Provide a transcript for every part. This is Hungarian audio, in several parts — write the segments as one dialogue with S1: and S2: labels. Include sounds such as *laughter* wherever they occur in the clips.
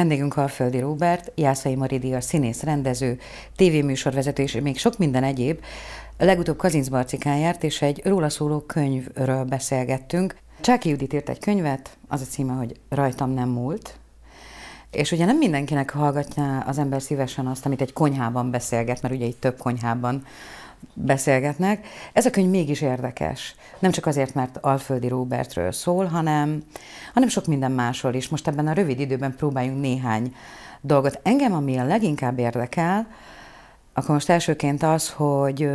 S1: vendégünk Alföldi Róbert, Jászai Maridia színész, rendező, tévéműsorvezető és még sok minden egyéb. Legutóbb Kazincz Barcikán járt, és egy róla szóló könyvről beszélgettünk. Csáki Judit írt egy könyvet, az a címe, hogy Rajtam nem múlt. És ugye nem mindenkinek hallgatja az ember szívesen azt, amit egy konyhában beszélget, mert ugye itt több konyhában beszélgetnek. Ez a könyv mégis érdekes. Nem csak azért, mert Alföldi Róbertről szól, hanem, hanem sok minden másról is. Most ebben a rövid időben próbáljunk néhány dolgot. Engem, ami a leginkább érdekel, akkor most elsőként az, hogy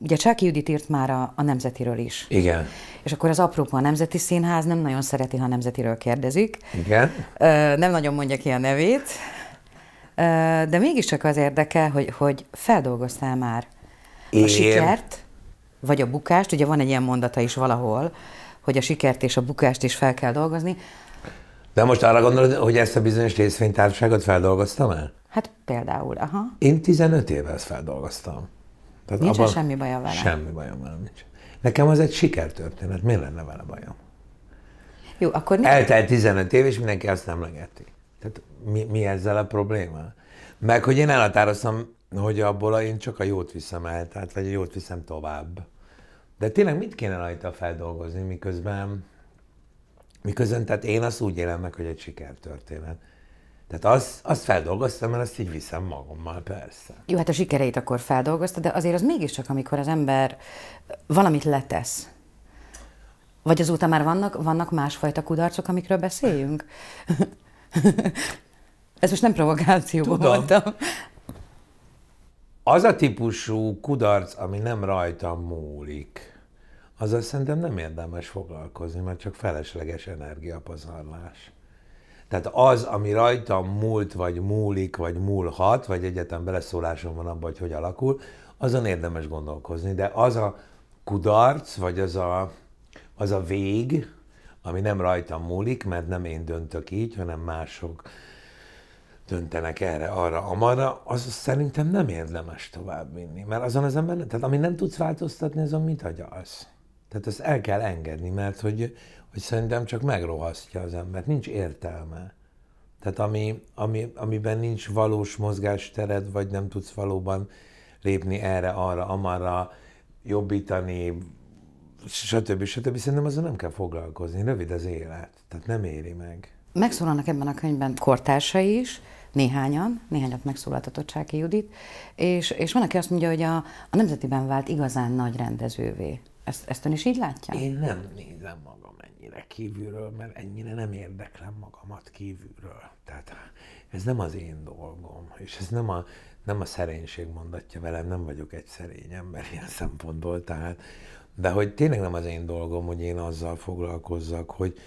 S1: ugye Csáki Judit írt már a, a Nemzetiről is. Igen. És akkor az aprópa a Nemzeti Színház nem nagyon szereti, ha Nemzetiről kérdezik. Igen. nem nagyon mondja ki a nevét, de mégiscsak az érdekel, hogy, hogy feldolgoztál már én... A sikert, vagy a bukást, ugye van egy ilyen mondata is valahol, hogy a sikert és a bukást is fel kell dolgozni.
S2: De most arra gondolod, hogy ezt a bizonyos részvénytársaságot feldolgoztam el?
S1: Hát például, aha.
S2: Én 15 éve ezt feldolgoztam. Tehát nincs abban semmi bajom vele. Semmi bajom vele nincs. Nekem az egy sikertörténet, miért lenne vele bajom?
S1: Jó, akkor nincs. Eltelt
S2: 15 év, és mindenki azt nem legeti. Tehát mi, mi ezzel a probléma? Meg hogy én elhatároztam hogy abból én csak a jót viszem el, tehát vagy a jót viszem tovább. De tényleg mit kéne rajta feldolgozni, miközben, miközben tehát én azt úgy élem meg, hogy egy sikertörténet. Tehát azt, azt feldolgoztam, mert azt így viszem magammal, persze.
S1: Jó, hát a sikereit akkor feldolgozta, de azért az mégiscsak, amikor az ember valamit letesz. Vagy azóta már vannak, vannak másfajta kudarcok, amikről beszéljünk? *laughs* Ez most nem provokáció voltam
S2: az a típusú kudarc, ami nem rajtam múlik, az azt szerintem nem érdemes foglalkozni, mert csak felesleges energiapazarlás. Tehát az, ami rajtam múlt, vagy múlik, vagy múlhat, vagy egyetem beleszólásom van abban, hogy hogy alakul, azon érdemes gondolkozni. De az a kudarc, vagy az a, az a vég, ami nem rajtam múlik, mert nem én döntök így, hanem mások döntenek erre, arra, amarra, az szerintem nem érdemes vinni. Mert azon az ember, tehát ami nem tudsz változtatni, azon mit az, Tehát ezt el kell engedni, mert hogy, hogy szerintem csak megrohasztja az embert, nincs értelme. Tehát ami, ami, amiben nincs valós mozgástered, vagy nem tudsz valóban lépni erre, arra, amarra, jobbítani, stb. stb. stb. Szerintem azon nem kell foglalkozni, rövid az élet, tehát nem éri meg
S1: megszólalnak ebben a könyvben kortársai is, néhányan, néhányat megszólaltatott Sáki Judit, és, és van, aki azt mondja, hogy a, a Nemzetiben vált igazán nagy rendezővé. Ezt, ezt ön is így látja? Én nem
S2: nézem magam ennyire kívülről, mert ennyire nem érdeklem magamat kívülről. Tehát ez nem az én dolgom, és ez nem a, nem a szerénység mondatja velem, nem vagyok egy szerény ember ilyen szempontból, tehát, de hogy tényleg nem az én dolgom, hogy én azzal foglalkozzak, hogy,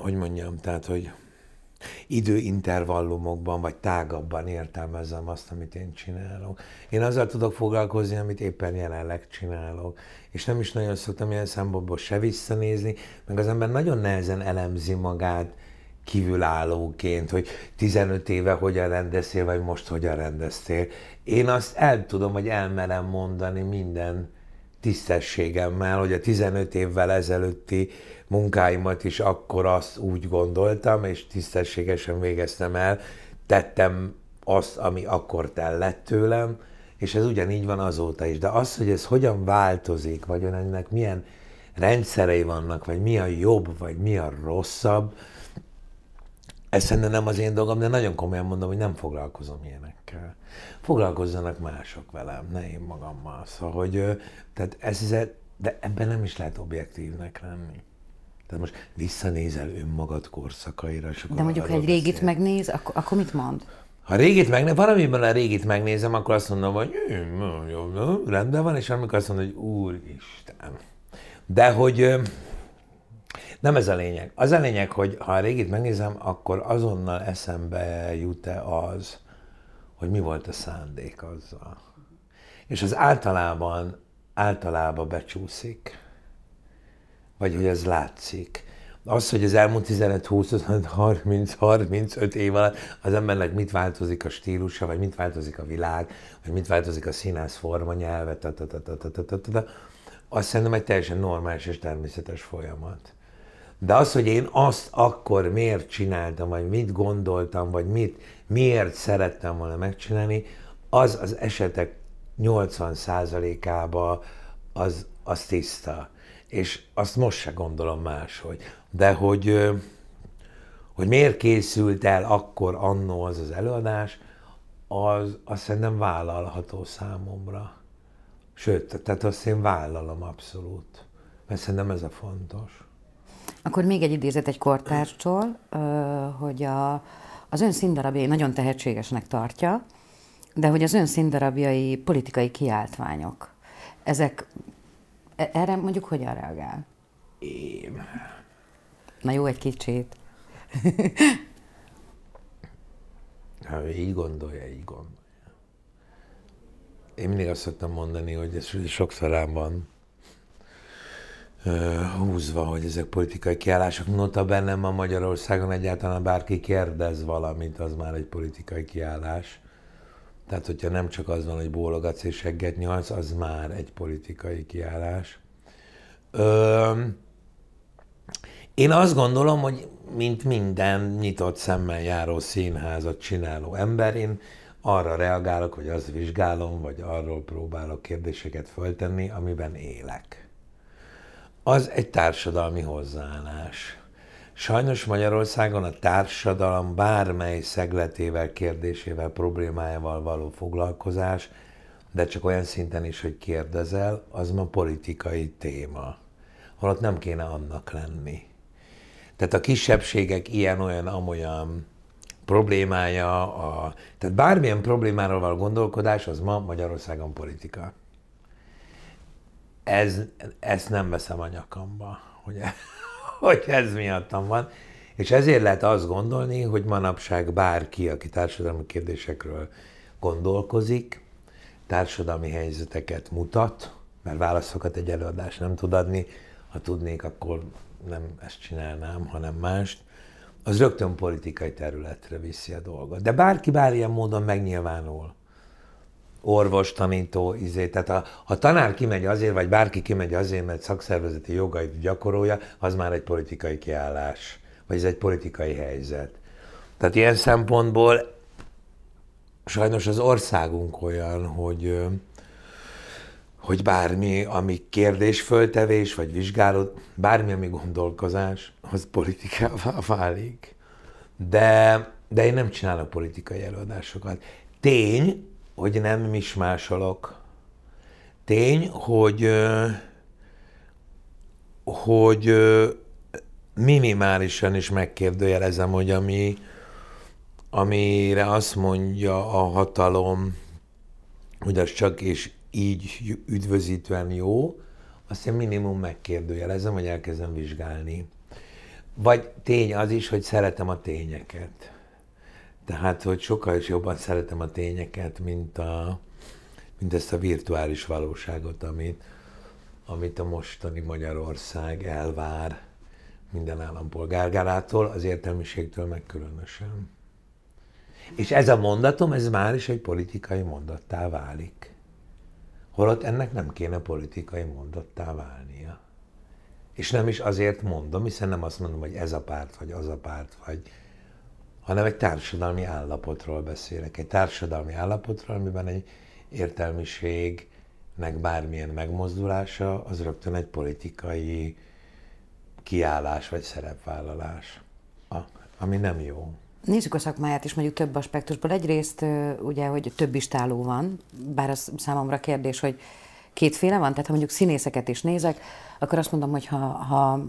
S2: hogy mondjam, tehát, hogy időintervallumokban, vagy tágabban értelmezem azt, amit én csinálok. Én azzal tudok foglalkozni, amit éppen jelenleg csinálok. És nem is nagyon szoktam ilyen szempontból se visszanézni, meg az ember nagyon nehezen elemzi magát kívülállóként, hogy 15 éve hogyan rendeztél, vagy most hogyan rendeztél. Én azt el tudom, hogy elmerem mondani minden tisztességemmel, hogy a 15 évvel ezelőtti munkáimat is akkor azt úgy gondoltam, és tisztességesen végeztem el, tettem azt, ami akkor tellett tőlem, és ez ugyanígy van azóta is. De az, hogy ez hogyan változik, vagy ennek milyen rendszerei vannak, vagy mi a jobb, vagy mi a rosszabb, ez szerintem nem az én dolgom, de nagyon komolyan mondom, hogy nem foglalkozom ilyenekkel. Foglalkozzanak mások velem, ne én magammal. Szóval, hogy tehát ez, de ebben nem is lehet objektívnek lenni. Tehát most visszanézel önmagad korszakaira, és akkor De mondjuk, ha egy beszél.
S1: régit megnéz, akkor, akkor mit mond?
S2: Ha régit megnézem, valamiben a régit megnézem, akkor azt mondom, hogy jó, hm, hm, jó, jó, rendben van, és amikor azt mondom, hogy úristen. De hogy nem ez a lényeg. Az a lényeg, hogy ha a régit megnézem, akkor azonnal eszembe jut-e az, hogy mi volt a szándék azzal. És az általában, általában becsúszik, vagy hogy ez látszik. Az, hogy az elmúlt 15, 20, 30, 35 év alatt az embernek mit változik a stílusa, vagy mit változik a világ, vagy mit változik a színász forma nyelve, ta, ta, ta, ta, ta, ta, azt szerintem egy teljesen normális és természetes folyamat. De az, hogy én azt akkor miért csináltam, vagy mit gondoltam, vagy mit, miért szerettem volna megcsinálni, az az esetek 80%-ába az, az tiszta. És azt most se gondolom máshogy. De hogy, hogy miért készült el akkor annó az az előadás, az az szerintem vállalható számomra. Sőt, tehát azt én vállalom abszolút. Mert szerintem ez a fontos.
S1: Akkor még egy idézet egy kortárcsól, hogy a, az ön színdarabjai nagyon tehetségesnek tartja, de hogy az ön színdarabjai politikai kiáltványok. Ezek, e, erre mondjuk hogyan reagál?
S2: Én.
S1: Na jó, egy kicsit.
S2: ha *laughs* ő hát, így gondolja, így gondolja. Én mindig azt szoktam mondani, hogy ez sokszor rám van, húzva, hogy ezek politikai kiállások. Nota bennem a Magyarországon egyáltalán bárki kérdez valamit, az már egy politikai kiállás. Tehát, hogyha nem csak az van, hogy bólogatsz és segget nyolc, az már egy politikai kiállás. Ö, én azt gondolom, hogy mint minden nyitott szemmel járó színházat csináló ember, én arra reagálok, hogy azt vizsgálom, vagy arról próbálok kérdéseket föltenni, amiben élek az egy társadalmi hozzáállás. Sajnos Magyarországon a társadalom bármely szegletével, kérdésével, problémájával való foglalkozás, de csak olyan szinten is, hogy kérdezel, az ma politikai téma, holott nem kéne annak lenni. Tehát a kisebbségek ilyen-olyan-amolyan problémája, a, tehát bármilyen problémáról való gondolkodás, az ma Magyarországon politika ez, ezt nem veszem a nyakamba, hogy, e- *laughs* hogy ez miattam van. És ezért lehet azt gondolni, hogy manapság bárki, aki társadalmi kérdésekről gondolkozik, társadalmi helyzeteket mutat, mert válaszokat egy előadás nem tud adni, ha tudnék, akkor nem ezt csinálnám, hanem mást, az rögtön politikai területre viszi a dolgot. De bárki bár ilyen módon megnyilvánul orvos tanító, izé, tehát ha, a tanár kimegy azért, vagy bárki kimegy azért, mert szakszervezeti jogait gyakorolja, az már egy politikai kiállás, vagy ez egy politikai helyzet. Tehát ilyen szempontból sajnos az országunk olyan, hogy hogy bármi, ami kérdésföltevés, vagy vizsgálat, bármi, ami gondolkozás, az politikává válik. De, de én nem csinálok politikai előadásokat. Tény, hogy nem mismásolok. Tény, hogy, hogy minimálisan is megkérdőjelezem, hogy ami, amire azt mondja a hatalom, hogy az csak és így üdvözítően jó, azt én minimum megkérdőjelezem, hogy elkezdem vizsgálni. Vagy tény az is, hogy szeretem a tényeket. Tehát, hogy sokkal is jobban szeretem a tényeket, mint, a, mint ezt a virtuális valóságot, amit, amit a mostani Magyarország elvár minden állampolgárgárától, az értelmiségtől meg különösen. És ez a mondatom, ez már is egy politikai mondattá válik. Holott ennek nem kéne politikai mondattá válnia. És nem is azért mondom, hiszen nem azt mondom, hogy ez a párt, vagy az a párt, vagy hanem egy társadalmi állapotról beszélek. Egy társadalmi állapotról, amiben egy értelmiségnek bármilyen megmozdulása, az rögtön egy politikai kiállás vagy szerepvállalás, ami nem jó.
S1: Nézzük a szakmáját is mondjuk több aspektusból. Egyrészt ugye, hogy több istáló van, bár az számomra kérdés, hogy kétféle van, tehát ha mondjuk színészeket is nézek, akkor azt mondom, hogy ha, ha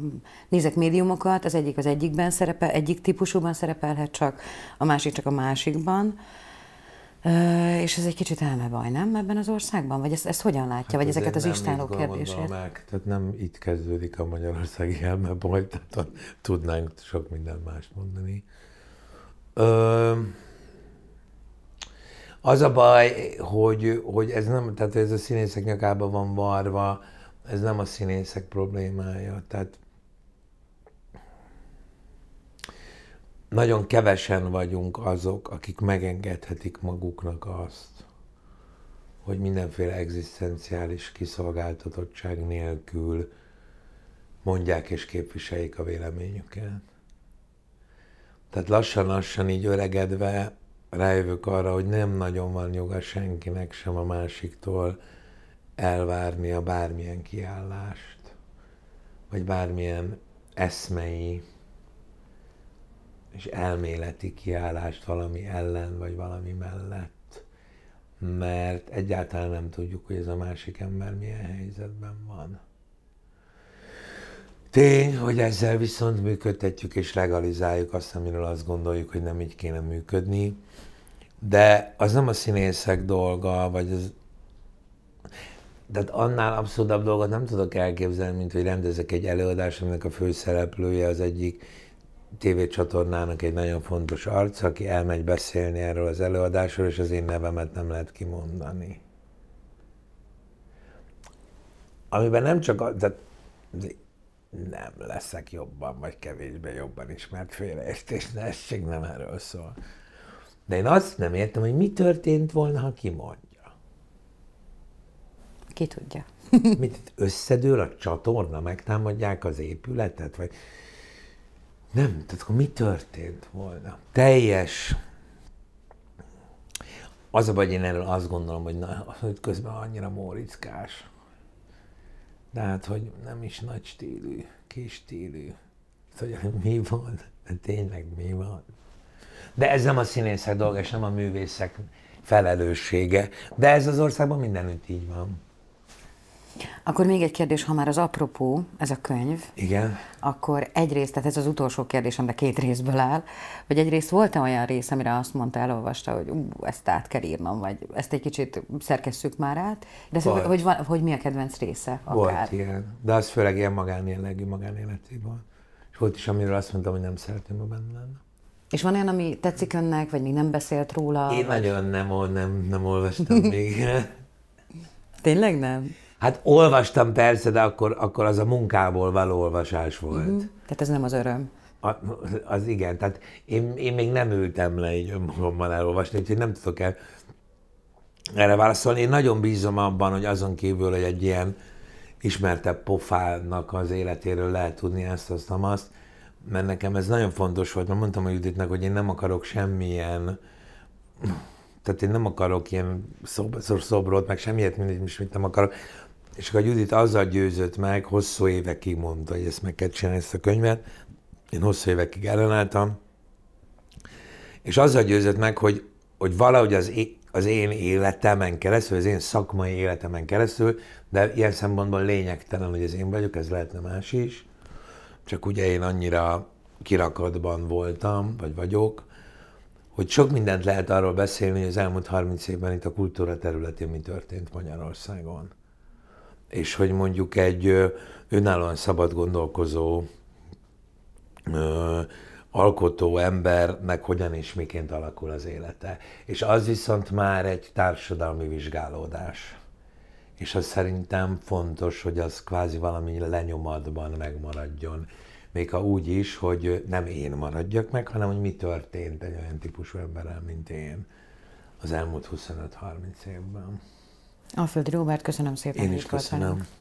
S1: nézek médiumokat, az egyik az egyikben szerepel, egyik típusúban szerepelhet csak, a másik csak a másikban. Ö, és ez egy kicsit elmebaj, nem? Ebben az országban? Vagy ezt, ezt hogyan látja? Hát vagy ezeket az istáló kérdését? Meg.
S2: Tehát nem itt kezdődik a magyarországi elmebaj, tehát tudnánk sok mindent mást mondani. Ö, az a baj, hogy, hogy ez nem, tehát ez a színészek nyakába van varva, ez nem a színészek problémája. Tehát nagyon kevesen vagyunk azok, akik megengedhetik maguknak azt, hogy mindenféle egzisztenciális kiszolgáltatottság nélkül mondják és képviseljék a véleményüket. Tehát lassan-lassan így öregedve rájövök arra, hogy nem nagyon van joga senkinek sem a másiktól elvárni a bármilyen kiállást, vagy bármilyen eszmei és elméleti kiállást valami ellen, vagy valami mellett, mert egyáltalán nem tudjuk, hogy ez a másik ember milyen helyzetben van. Tény, hogy ezzel viszont működtetjük és legalizáljuk azt, amiről azt gondoljuk, hogy nem így kéne működni, de az nem a színészek dolga, vagy az... Tehát annál abszurdabb dolgot nem tudok elképzelni, mint hogy rendezek egy előadást, aminek a főszereplője az egyik tévécsatornának egy nagyon fontos arc, aki elmegy beszélni erről az előadásról, és az én nevemet nem lehet kimondani. Amiben nem csak... A, tehát nem leszek jobban, vagy kevésbé jobban ismert félreértés, ne esség nem erről szól. De én azt nem értem, hogy mi történt volna, ha kimondja.
S1: Ki tudja. *laughs* Mit
S2: összedől a csatorna, megtámadják az épületet, vagy nem, tehát akkor mi történt volna? Teljes az a baj, én erről azt gondolom, hogy, na, hogy közben annyira mórickás hát, hogy nem is nagy stílű, kis stílű. Szóval, hogy mi van? De tényleg mi van? De ez nem a színészek dolga, és nem a művészek felelőssége. De ez az országban mindenütt így van.
S1: Akkor még egy kérdés, ha már az apropó, ez a könyv. Igen. Akkor egyrészt, tehát ez az utolsó kérdésem, de két részből áll, hogy egyrészt volt-e olyan rész, amire azt mondta, elolvasta, hogy ú, ezt át kell írnom, vagy ezt egy kicsit szerkesszük már át, de ez, hogy, hogy, hogy mi a kedvenc része? Akár. Volt,
S2: igen. De az főleg ilyen magánéleti magánéletében. És volt is, amiről azt mondtam, hogy nem szeretném, ha benne lenne.
S1: És van olyan, ami tetszik önnek, vagy még nem beszélt róla? Én vagy...
S2: nagyon nem, nem, nem olvastam *laughs* még. Tényleg nem? Hát olvastam persze, de akkor, akkor az a munkából való olvasás volt. Uh-huh. Tehát ez nem az öröm. A, az igen, tehát én, én még nem ültem le így önmagammal elolvasni, úgyhogy nem tudok el erre válaszolni. Én nagyon bízom abban, hogy azon kívül, hogy egy ilyen ismertebb pofának az életéről lehet tudni ezt, azt, azt, mert nekem ez nagyon fontos volt, mert mondtam a Juditnak, hogy én nem akarok semmilyen tehát én nem akarok ilyen szobrot, meg semmilyet, mint, mint nem akarok. És akkor a Judit azzal győzött meg, hosszú évekig mondta, hogy ezt meg kell csinálni, ezt a könyvet. Én hosszú évekig ellenálltam. És azzal győzött meg, hogy, hogy valahogy az, é- az én életemen keresztül, az én szakmai életemen keresztül, de ilyen szempontból lényegtelen, hogy ez én vagyok, ez lehetne más is. Csak ugye én annyira kirakatban voltam, vagy vagyok, hogy sok mindent lehet arról beszélni, hogy az elmúlt 30 évben itt a kultúra területén mi történt Magyarországon és hogy mondjuk egy önállóan szabad gondolkozó alkotó embernek hogyan és miként alakul az élete. És az viszont már egy társadalmi vizsgálódás. És az szerintem fontos, hogy az kvázi valami lenyomatban megmaradjon. Még ha úgy is, hogy nem én maradjak meg, hanem hogy mi történt egy olyan típusú emberrel, mint én az elmúlt 25-30 évben.
S1: Alföldi Róbert, köszönöm
S2: szépen. Én is köszönöm. Voltanak.